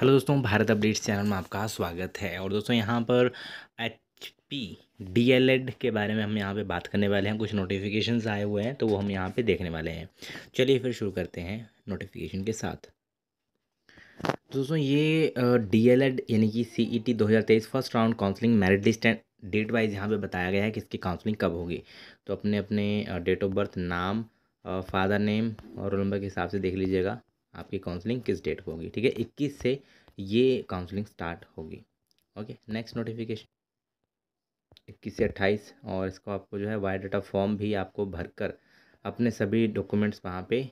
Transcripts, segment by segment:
hello दोस्तों Bharat updates channel में आपका स्वागत है और दोस्तों यहाँ पर H P D L Ed के बारे में हम यहाँ पे बात करने वाले हैं कुछ नोटिफिकेशन आए हुए हैं तो वो हम यहाँ पे देखने वाले हैं चलिए फिर शुरू करते हैं नोटिफिकेशन के साथ दोस्तों ये डी एल एड यानी कि सी ई टी दो हज़ार तेईस first round counselling merit list and date wise यहाँ पे बताया गया है कि इसकी काउंसलिंग कब होगी तो अपने अपने डेट ऑफ बर्थ नाम फादर नेम और रोल नंबर के हिसाब से देख लीजिएगा आपकी काउंसलिंग किस डेट को होगी ठीक है इक्कीस से ये काउंसलिंग स्टार्ट होगी ओके नेक्स्ट नोटिफिकेशन इक्कीस से अट्ठाईस और इसको आपको जो है डाटा फॉर्म भी आपको भरकर अपने सभी डॉक्यूमेंट्स वहाँ पे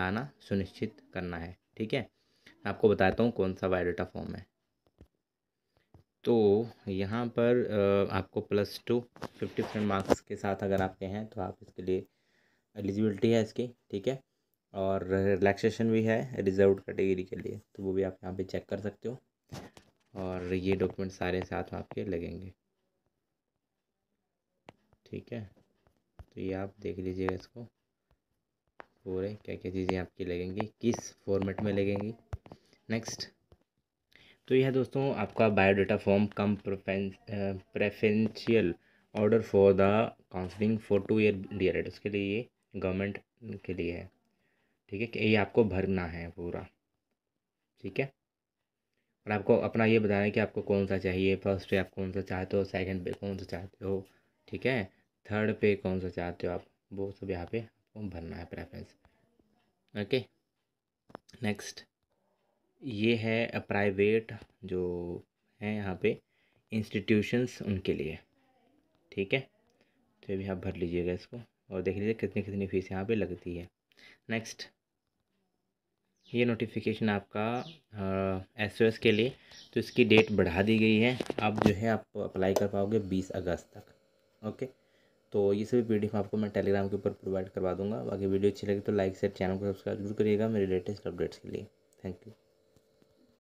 लाना सुनिश्चित करना है ठीक है आपको बताता हूँ कौन सा डाटा फॉर्म है तो यहाँ पर आपको plus two fifty percent marks के साथ अगर आपके हैं तो आप इसके लिए एलिजिबिलिटी है इसकी ठीक है और रिलैक्सेशन भी है रिजर्व कैटेगरी के लिए तो वो भी आप यहाँ पे चेक कर सकते हो और ये डॉक्यूमेंट सारे साथ आपके लगेंगे ठीक है तो ये आप देख लीजिएगा इसको पूरे क्या क्या चीज़ें आपकी लगेंगी किस फॉर्मेट में लगेंगी नेक्स्ट तो यह दोस्तों आपका biodata form cum preferential order for the counselling for two year D उसके लिए ये गवर्नमेंट के लिए है ठीक है कि ये आपको भरना है पूरा ठीक है और आपको अपना ये बताना है कि आपको कौन सा चाहिए फर्स्ट पे आप कौन सा चाहते हो सेकंड पे कौन सा चाहते हो ठीक है थर्ड पे कौन सा चाहते हो आप वो सब यहाँ पे आपको भरना है प्रेफरेंस ओके नेक्स्ट ये है प्राइवेट जो है यहाँ पे इंस्टीट्यूशंस उनके लिए ठीक है तो ये भी आप भर लीजिएगा इसको और देख लीजिए कितनी कितनी फ़ीस यहाँ पर लगती है नेक्स्ट ये नोटिफिकेशन आपका एस ओ एस के लिए तो इसकी डेट बढ़ा दी गई है आप जो है आप अप्लाई कर पाओगे बीस अगस्त तक ओके तो ये सभी पी आपको मैं टेलीग्राम के ऊपर प्रोवाइड करवा दूंगा बाकी वीडियो अच्छी लगी तो लाइक शेयर चैनल को सब्सक्राइब जरूर करिएगा मेरे लेटेस्ट अपडेट्स के लिए थैंक यू